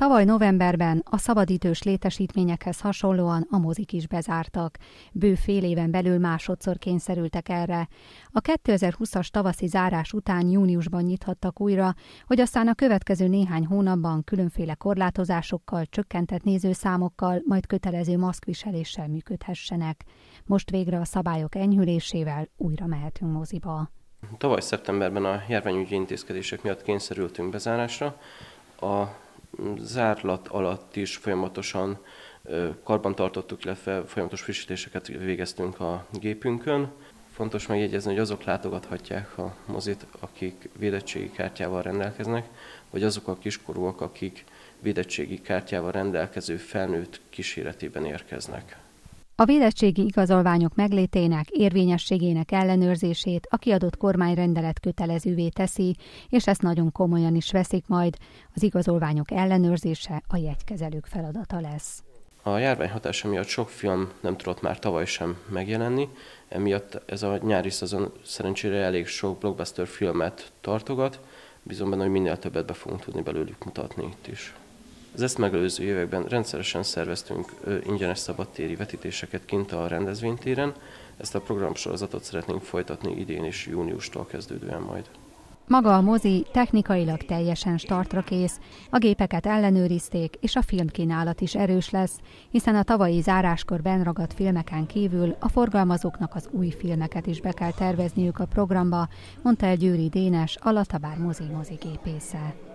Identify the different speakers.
Speaker 1: Tavaly novemberben a szabadítős létesítményekhez hasonlóan a mozik is bezártak. Bő fél éven belül másodszor kényszerültek erre. A 2020-as tavaszi zárás után júniusban nyithattak újra, hogy aztán a következő néhány hónapban különféle korlátozásokkal, csökkentett nézőszámokkal, majd kötelező maszkviseléssel működhessenek. Most végre a szabályok enyhülésével újra mehetünk moziba.
Speaker 2: Tavaly szeptemberben a járványügyi intézkedések miatt kényszerültünk bezárásra. A zárlat alatt is folyamatosan karbantartottuk, illetve folyamatos frissítéseket végeztünk a gépünkön. Fontos megjegyezni, hogy azok látogathatják a mozit, akik védettségi kártyával rendelkeznek, vagy azok a kiskorúak, akik védettségi kártyával rendelkező felnőtt kíséretében érkeznek
Speaker 1: a védettségi igazolványok meglétének, érvényességének ellenőrzését a kiadott kormányrendelet kötelezővé teszi, és ezt nagyon komolyan is veszik majd. Az igazolványok ellenőrzése a jegykezelők feladata lesz.
Speaker 2: A járvány hatása miatt sok film nem tudott már tavaly sem megjelenni, emiatt ez a nyári szezon szerencsére elég sok blockbuster filmet tartogat, bizonyban hogy minél többet be fogunk tudni belőlük mutatni itt is. Az ezt megelőző években rendszeresen szerveztünk ingyenes szabadtéri vetítéseket kint a rendezvénytéren. Ezt a programsorozatot szeretnénk folytatni idén és júniustól kezdődően majd.
Speaker 1: Maga a mozi technikailag teljesen startra kész, a gépeket ellenőrizték, és a filmkínálat is erős lesz, hiszen a tavalyi záráskor benragadt filmeken kívül a forgalmazóknak az új filmeket is be kell tervezniük a programba, mondta el Győri Dénes, a Latabár mozi mozigépésze.